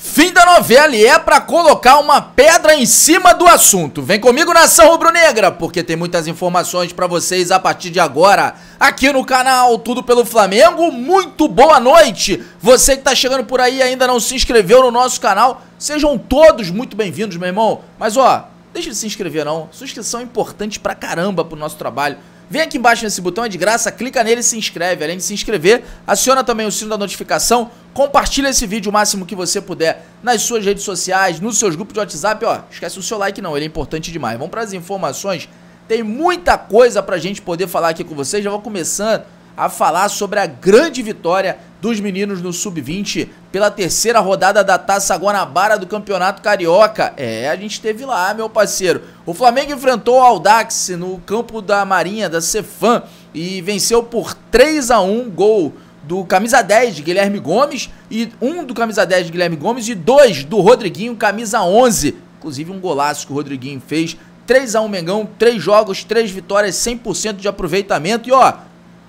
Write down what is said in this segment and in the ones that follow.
Fim da novela e é para colocar uma pedra em cima do assunto. Vem comigo nação rubro-negra, porque tem muitas informações para vocês a partir de agora aqui no canal Tudo pelo Flamengo. Muito boa noite. Você que tá chegando por aí e ainda não se inscreveu no nosso canal, sejam todos muito bem-vindos, meu irmão. Mas ó, deixa de se inscrever não. Sua inscrição é importante pra caramba pro nosso trabalho. Vem aqui embaixo nesse botão, é de graça, clica nele e se inscreve. Além de se inscrever, aciona também o sino da notificação, compartilha esse vídeo o máximo que você puder nas suas redes sociais, nos seus grupos de WhatsApp, ó. Esquece o seu like não, ele é importante demais. Vamos para as informações. Tem muita coisa a gente poder falar aqui com vocês. Já vou começando a falar sobre a grande vitória dos meninos no Sub-20 pela terceira rodada da Taça Guanabara do Campeonato Carioca. É, a gente esteve lá, meu parceiro. O Flamengo enfrentou o Aldax no campo da Marinha, da Cefam, e venceu por 3 a 1 gol do camisa 10 de Guilherme Gomes e um do camisa 10 de Guilherme Gomes e dois do Rodriguinho, camisa 11. Inclusive um golaço que o Rodriguinho fez. 3 a 1 Mengão, 3 jogos, 3 vitórias, 100% de aproveitamento. E ó,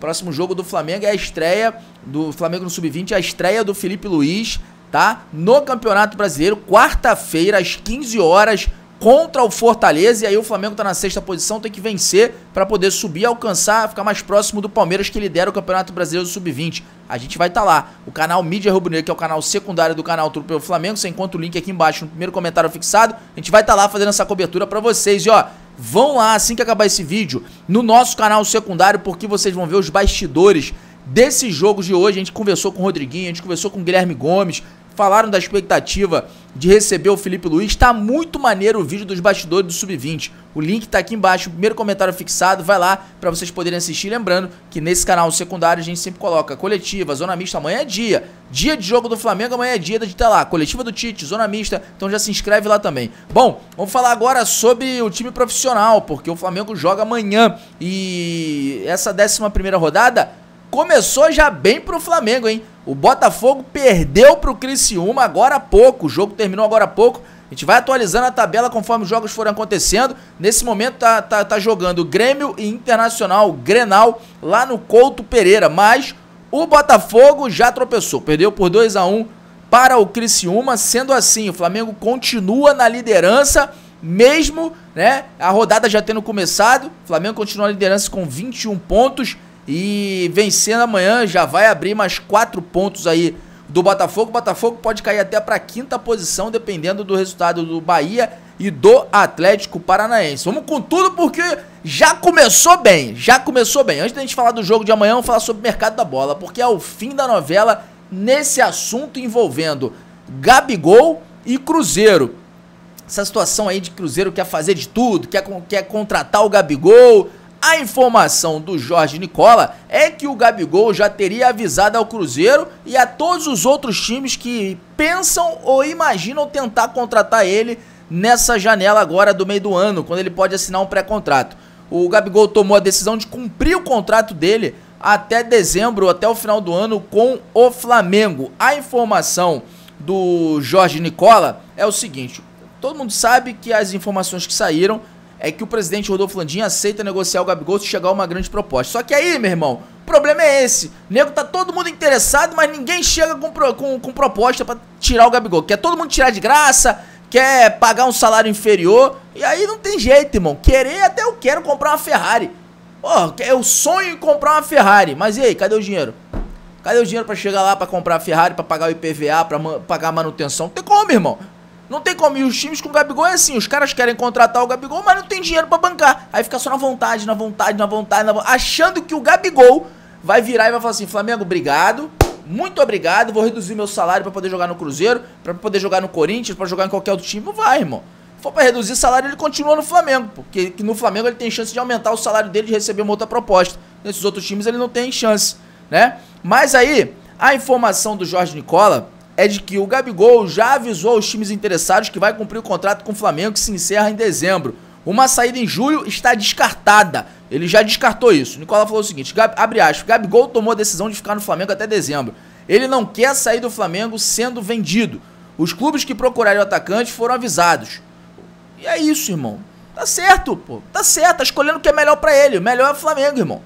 Próximo jogo do Flamengo é a estreia do Flamengo no Sub-20, a estreia do Felipe Luiz, tá? No Campeonato Brasileiro, quarta-feira, às 15 horas, contra o Fortaleza. E aí o Flamengo tá na sexta posição, tem que vencer para poder subir, alcançar, ficar mais próximo do Palmeiras, que lidera o Campeonato Brasileiro Sub-20. A gente vai estar tá lá. O canal Mídia Rubro Negro, que é o canal secundário do canal Tudo pelo Flamengo, você encontra o link aqui embaixo no primeiro comentário fixado. A gente vai estar tá lá fazendo essa cobertura para vocês. E ó, Vão lá assim que acabar esse vídeo no nosso canal secundário, porque vocês vão ver os bastidores desses jogos de hoje. A gente conversou com o Rodriguinho, a gente conversou com o Guilherme Gomes, falaram da expectativa de receber o Felipe Luiz. Tá muito maneiro o vídeo dos bastidores do Sub-20. O link tá aqui embaixo, primeiro comentário fixado, vai lá para vocês poderem assistir. Lembrando que nesse canal secundário a gente sempre coloca coletiva, zona mista, amanhã é dia. Dia de jogo do Flamengo, amanhã é dia de estar tá lá. Coletiva do Tite, zona mista, então já se inscreve lá também. Bom, vamos falar agora sobre o time profissional, porque o Flamengo joga amanhã e essa 11 primeira rodada começou já bem pro Flamengo, hein? O Botafogo perdeu pro Criciúma agora há pouco. O jogo terminou agora há pouco. A gente vai atualizando a tabela conforme os jogos forem acontecendo. Nesse momento tá, tá, tá jogando Grêmio e Internacional Grenal lá no Couto Pereira. Mas o Botafogo já tropeçou. Perdeu por 2 a 1 para o Criciúma. Sendo assim, o Flamengo continua na liderança mesmo, né? A rodada já tendo começado, o Flamengo continua a liderança com 21 pontos. E vencendo amanhã já vai abrir mais quatro pontos aí do Botafogo. O Botafogo pode cair até para quinta posição, dependendo do resultado do Bahia e do Atlético Paranaense. Vamos com tudo porque já começou bem, já começou bem. Antes da gente falar do jogo de amanhã, vamos falar sobre o mercado da bola, porque é o fim da novela nesse assunto envolvendo Gabigol e Cruzeiro. Essa situação aí de Cruzeiro quer fazer de tudo, quer, quer contratar o Gabigol, a informação do Jorge Nicola é que o Gabigol já teria avisado ao Cruzeiro e a todos os outros times que pensam ou imaginam tentar contratar ele nessa janela agora do meio do ano, quando ele pode assinar um pré-contrato. O Gabigol tomou a decisão de cumprir o contrato dele até dezembro, até o final do ano com o Flamengo. A informação do Jorge Nicola é o seguinte: todo mundo sabe que as informações que saíram é que o presidente Rodolfo Landim aceita negociar o Gabigol se chegar a uma grande proposta. Só que aí, meu irmão, o problema é esse. O nego tá todo mundo interessado, mas ninguém chega com, com, com proposta para tirar o Gabigol. Quer todo mundo tirar de graça, quer pagar um salário inferior. E aí não tem jeito, irmão. Querer até eu quero comprar uma Ferrari. Porra, eu sonho em comprar uma Ferrari. Mas e aí, cadê o dinheiro? Cadê o dinheiro para chegar lá para comprar a Ferrari, para pagar o IPVA, para pagar a manutenção? Não tem como, irmão. Não tem como. ir os times com o Gabigol é assim. Os caras querem contratar o Gabigol, mas não tem dinheiro para bancar. Aí fica só na vontade, na vontade, na vontade, na achando que o Gabigol vai virar e vai falar assim: Flamengo, obrigado. Muito obrigado, vou reduzir meu salário para poder jogar no Cruzeiro, para poder jogar no Corinthians, para jogar em qualquer outro time. Não vai, irmão. Se for para reduzir salário, ele continua no Flamengo, porque no Flamengo ele tem chance de aumentar o salário dele de receber uma outra proposta. Nesses outros times ele não tem chance, né? Mas aí, a informação do Jorge Nicola é de que o Gabigol já avisou aos times interessados que vai cumprir o contrato com o Flamengo que se encerra em dezembro. Uma saída em julho está descartada. Ele já descartou isso. Nicola falou o seguinte: abre aspas, Gabigol tomou a decisão de ficar no Flamengo até dezembro. Ele não quer sair do Flamengo sendo vendido. Os clubes que procuraram o atacante foram avisados. E é isso, irmão. Tá certo, pô. Tá certo, tá escolhendo o que é melhor para ele. O melhor é o Flamengo, irmão.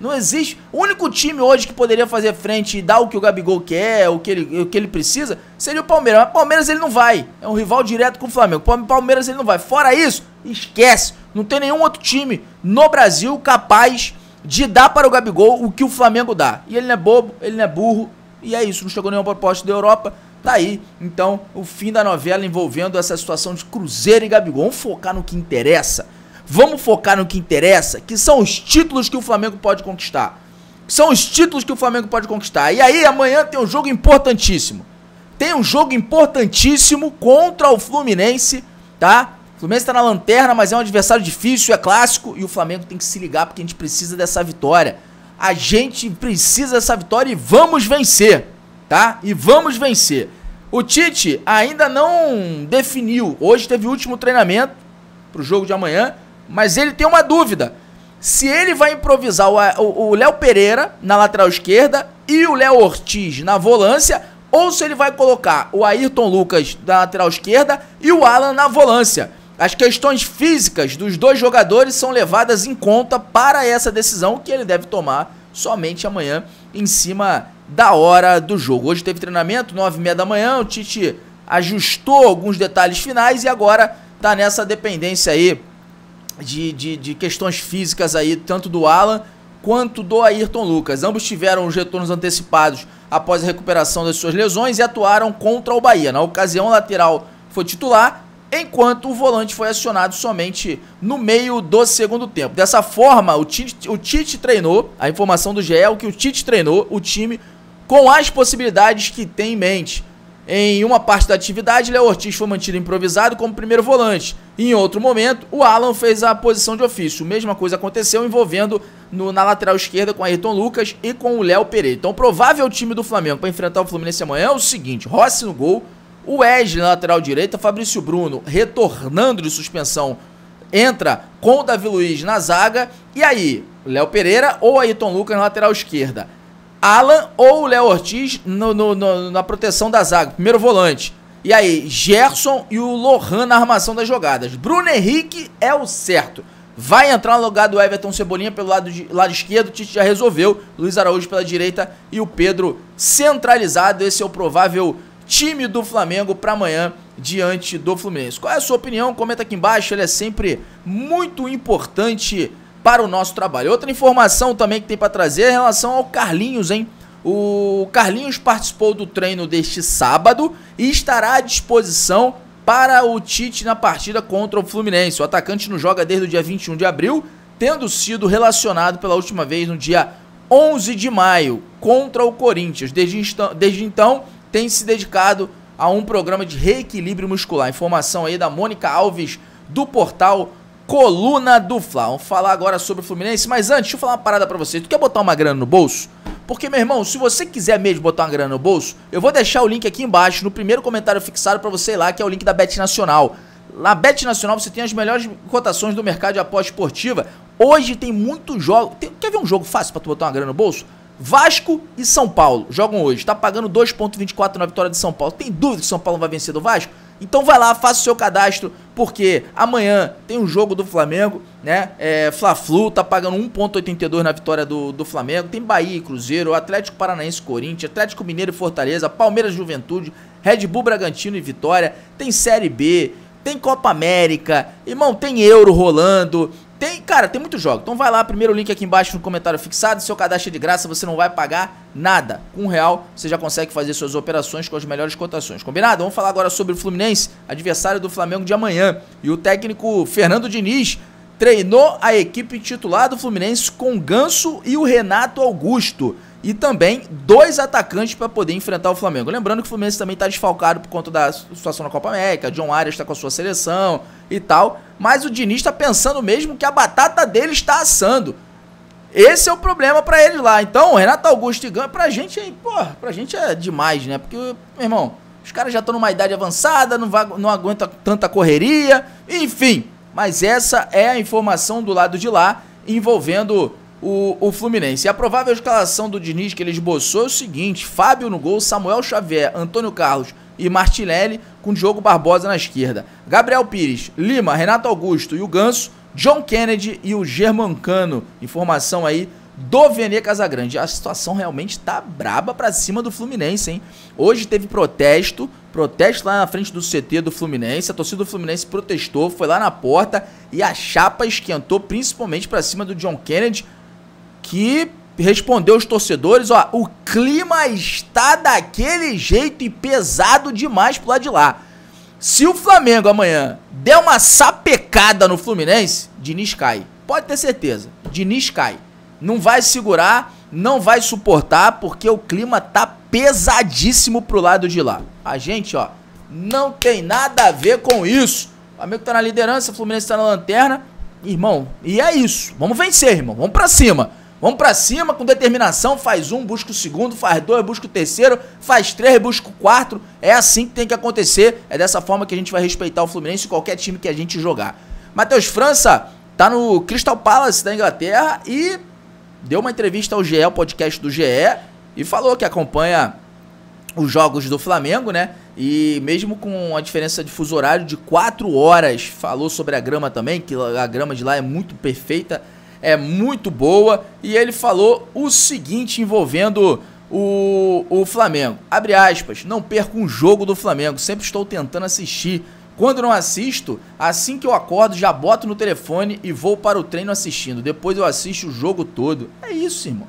Não existe. O único time hoje que poderia fazer frente e dar o que o Gabigol quer, o que ele, o que ele precisa, seria o Palmeiras. Mas o Palmeiras ele não vai. É um rival direto com o Flamengo. O Palmeiras ele não vai. Fora isso, esquece. Não tem nenhum outro time no Brasil capaz de dar para o Gabigol o que o Flamengo dá. E ele não é bobo, ele não é burro. E é isso. Não chegou nenhuma proposta da Europa. Tá aí, então, o fim da novela envolvendo essa situação de Cruzeiro e Gabigol. Vamos focar no que interessa. Vamos focar no que interessa, que são os títulos que o Flamengo pode conquistar. São os títulos que o Flamengo pode conquistar. E aí amanhã tem um jogo importantíssimo. Tem um jogo importantíssimo contra o Fluminense, tá? O Fluminense está na lanterna, mas é um adversário difícil, é clássico, e o Flamengo tem que se ligar porque a gente precisa dessa vitória. A gente precisa dessa vitória e vamos vencer, tá? E vamos vencer. O Tite ainda não definiu. Hoje teve o último treinamento pro jogo de amanhã. Mas ele tem uma dúvida. Se ele vai improvisar o Léo Pereira na lateral esquerda e o Léo Ortiz na volância, ou se ele vai colocar o Ayrton Lucas na lateral esquerda e o Alan na volância. As questões físicas dos dois jogadores são levadas em conta para essa decisão que ele deve tomar somente amanhã em cima da hora do jogo. Hoje teve treinamento, 9h30 da manhã, o Tite ajustou alguns detalhes finais e agora está nessa dependência aí de, de, de questões físicas aí, tanto do Alan quanto do Ayrton Lucas. Ambos tiveram os retornos antecipados após a recuperação das suas lesões e atuaram contra o Bahia. Na ocasião, o lateral foi titular, enquanto o volante foi acionado somente no meio do segundo tempo. Dessa forma, o Tite, o Tite treinou, a informação do GE é que o Tite treinou o time com as possibilidades que tem em mente. Em uma parte da atividade, Léo Ortiz foi mantido improvisado como primeiro volante. Em outro momento, o Alan fez a posição de ofício. Mesma coisa aconteceu envolvendo no, na lateral esquerda com Ayrton Lucas e com o Léo Pereira. Então, o provável time do Flamengo para enfrentar o Fluminense amanhã é o seguinte: Rossi no gol, o Wesley na lateral direita, Fabrício Bruno retornando de suspensão, entra com o Davi Luiz na zaga. E aí, Léo Pereira ou Ayrton Lucas na lateral esquerda? Alan ou Léo Ortiz no, no, no, na proteção da zaga, primeiro volante. E aí, Gerson e o Lohan na armação das jogadas. Bruno Henrique é o certo. Vai entrar no lugar do Everton Cebolinha pelo lado, de, lado esquerdo. O Tite já resolveu. Luiz Araújo pela direita e o Pedro centralizado. Esse é o provável time do Flamengo para amanhã diante do Fluminense. Qual é a sua opinião? Comenta aqui embaixo. Ele é sempre muito importante para o nosso trabalho. Outra informação também que tem para trazer é em relação ao Carlinhos, hein? O Carlinhos participou do treino deste sábado e estará à disposição para o Tite na partida contra o Fluminense. O atacante não joga desde o dia 21 de abril, tendo sido relacionado pela última vez no dia 11 de maio contra o Corinthians. Desde, desde então, tem se dedicado a um programa de reequilíbrio muscular. Informação aí da Mônica Alves do portal Coluna do Fla. Vamos falar agora sobre o Fluminense, mas antes, deixa eu falar uma parada para vocês. Tu quer botar uma grana no bolso? Porque, meu irmão, se você quiser mesmo botar uma grana no bolso, eu vou deixar o link aqui embaixo, no primeiro comentário fixado para você ir lá, que é o link da Bet Nacional. Na Bet Nacional você tem as melhores cotações do mercado de aposta esportiva. Hoje tem muito jogo. Tem... Quer ver um jogo fácil para tu botar uma grana no bolso? Vasco e São Paulo jogam hoje. Tá pagando 2.24 na vitória de São Paulo. Tem dúvida que São Paulo vai vencer do Vasco? Então vai lá, faça o seu cadastro, porque amanhã tem um jogo do Flamengo, né? É, Fla-Flu tá pagando 1.82 na vitória do, do Flamengo. Tem Bahia e Cruzeiro, Atlético Paranaense Corinthians, Atlético Mineiro e Fortaleza, Palmeiras Juventude, Red Bull Bragantino e Vitória. Tem Série B, tem Copa América, irmão, tem Euro rolando, tem, cara, tem muito jogo. Então vai lá, primeiro link aqui embaixo no comentário fixado. Seu cadastro é de graça, você não vai pagar nada. Com um real, você já consegue fazer suas operações com as melhores cotações. Combinado? Vamos falar agora sobre o Fluminense, adversário do Flamengo de amanhã. E o técnico Fernando Diniz treinou a equipe titular do Fluminense com o Ganso e o Renato Augusto e também dois atacantes para poder enfrentar o Flamengo. Lembrando que o Fluminense também está desfalcado por conta da situação na Copa América, John Arias está com a sua seleção e tal, mas o Diniz está pensando mesmo que a batata dele está assando. Esse é o problema para eles lá. Então, Renato Augusto e Ganho, pra gente, é, porra, pra gente é demais, né? Porque, meu irmão, os caras já estão numa idade avançada, não, vai, não aguenta tanta correria, enfim. Mas essa é a informação do lado de lá envolvendo o, o Fluminense. E a provável escalação do Diniz que ele esboçou é o seguinte: Fábio no gol, Samuel Xavier, Antônio Carlos e Martinelli, com Diogo Barbosa na esquerda. Gabriel Pires, Lima, Renato Augusto e o Ganso, John Kennedy e o Germancano. Informação aí do Vene Casagrande. A situação realmente tá braba para cima do Fluminense, hein? Hoje teve protesto, protesto lá na frente do CT do Fluminense. A torcida do Fluminense protestou, foi lá na porta e a chapa esquentou principalmente para cima do John Kennedy que respondeu os torcedores, ó, o clima está daquele jeito e pesado demais pro lado de lá. Se o Flamengo amanhã der uma sapecada no Fluminense, Diniz cai. Pode ter certeza, Diniz cai. Não vai segurar, não vai suportar, porque o clima tá pesadíssimo pro lado de lá. A gente, ó, não tem nada a ver com isso. O Flamengo tá na liderança, o Fluminense tá na lanterna. Irmão, e é isso. Vamos vencer, irmão. Vamos pra cima. Vamos para cima com determinação, faz um, busca o segundo, faz dois, busca o terceiro, faz três, busca o quarto. É assim que tem que acontecer, é dessa forma que a gente vai respeitar o Fluminense e qualquer time que a gente jogar. Matheus França tá no Crystal Palace da Inglaterra e deu uma entrevista ao GE, ao podcast do GE, e falou que acompanha os jogos do Flamengo, né? E mesmo com a diferença de fuso horário de 4 horas, falou sobre a grama também, que a grama de lá é muito perfeita é muito boa e ele falou o seguinte envolvendo o, o Flamengo. Abre aspas, não perco um jogo do Flamengo, sempre estou tentando assistir. Quando não assisto, assim que eu acordo, já boto no telefone e vou para o treino assistindo. Depois eu assisto o jogo todo. É isso, irmão.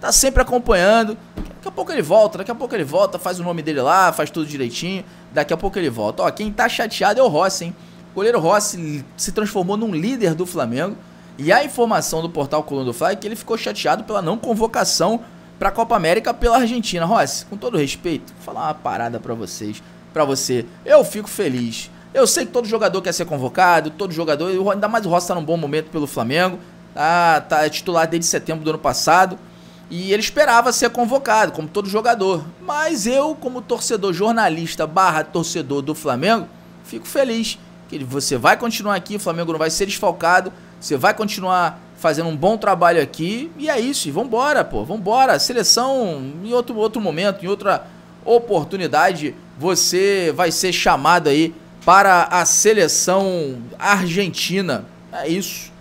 Tá sempre acompanhando. Daqui a pouco ele volta, daqui a pouco ele volta, faz o nome dele lá, faz tudo direitinho. Daqui a pouco ele volta. Ó, quem tá chateado é o Rossi, hein? O goleiro Rossi se transformou num líder do Flamengo e a informação do portal Coluna do Fly é que ele ficou chateado pela não convocação para a Copa América pela Argentina. Rossi, com todo respeito, vou falar uma parada para vocês, para você. Eu fico feliz. Eu sei que todo jogador quer ser convocado, todo jogador, ainda mais o Rossi tá num bom momento pelo Flamengo. Tá, tá titular desde setembro do ano passado. E ele esperava ser convocado, como todo jogador. Mas eu, como torcedor jornalista barra torcedor do Flamengo, fico feliz que você vai continuar aqui, o Flamengo não vai ser desfalcado você vai continuar fazendo um bom trabalho aqui e é isso. E vambora, pô, vambora. Seleção em outro, outro momento, em outra oportunidade, você vai ser chamado aí para a seleção argentina. É isso.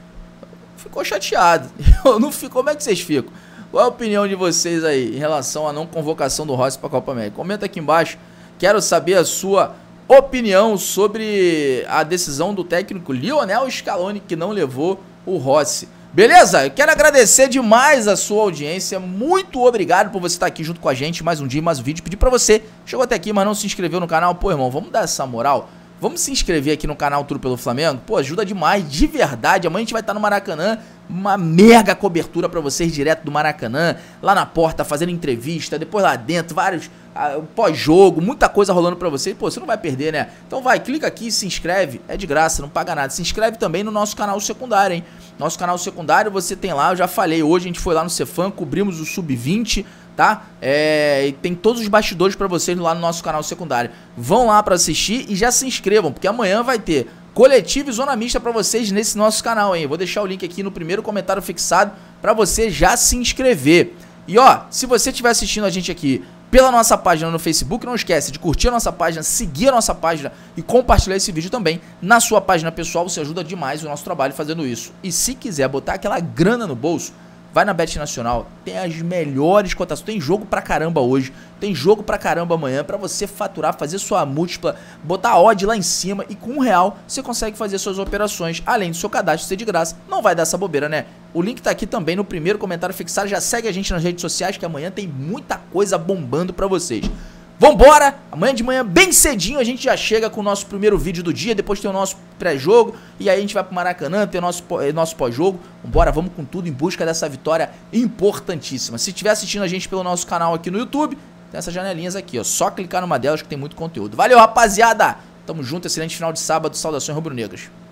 Ficou chateado. Eu não fico. Como é que vocês ficam? Qual a opinião de vocês aí em relação à não convocação do Rossi para a Copa América? Comenta aqui embaixo. Quero saber a sua opinião sobre a decisão do técnico Lionel Scaloni, que não levou o Rossi. Beleza? Eu quero agradecer demais a sua audiência. Muito obrigado por você estar aqui junto com a gente mais um dia, mais um vídeo. Pedir para você, chegou até aqui, mas não se inscreveu no canal, pô, irmão, vamos dar essa moral. Vamos se inscrever aqui no canal Tudo pelo Flamengo? Pô, ajuda demais, de verdade. Amanhã a gente vai estar no Maracanã uma mega cobertura para vocês direto do Maracanã, lá na porta, fazendo entrevista, depois lá dentro, vários ah, pós-jogo, muita coisa rolando para vocês. Pô, você não vai perder, né? Então vai, clica aqui, se inscreve, é de graça, não paga nada. Se inscreve também no nosso canal secundário, hein? Nosso canal secundário você tem lá, eu já falei, hoje a gente foi lá no Cefan, cobrimos o sub-20, tá? É, e tem todos os bastidores para vocês lá no nosso canal secundário. Vão lá para assistir e já se inscrevam, porque amanhã vai ter Coletivo e zona mista para vocês nesse nosso canal, hein? Vou deixar o link aqui no primeiro comentário fixado para você já se inscrever. E ó, se você estiver assistindo a gente aqui pela nossa página no Facebook. Não esquece de curtir a nossa página, seguir a nossa página e compartilhar esse vídeo também na sua página pessoal. Você ajuda demais o nosso trabalho fazendo isso. E se quiser botar aquela grana no bolso, Vai na Bet Nacional, tem as melhores cotações. Tem jogo pra caramba hoje, tem jogo pra caramba amanhã para você faturar, fazer sua múltipla, botar odd lá em cima e com um real você consegue fazer suas operações. Além do seu cadastro ser de graça, não vai dar essa bobeira, né? O link tá aqui também no primeiro comentário fixado. Já segue a gente nas redes sociais que amanhã tem muita coisa bombando para vocês. Vambora! Amanhã de manhã, bem cedinho, a gente já chega com o nosso primeiro vídeo do dia. Depois tem o nosso pré-jogo. E aí a gente vai pro Maracanã, tem o nosso, eh, nosso pós-jogo. Vambora, vamos com tudo em busca dessa vitória importantíssima. Se estiver assistindo a gente pelo nosso canal aqui no YouTube, tem essas janelinhas aqui, ó. Só clicar numa delas que tem muito conteúdo. Valeu, rapaziada! Tamo junto, excelente final de sábado. Saudações rubro-negras.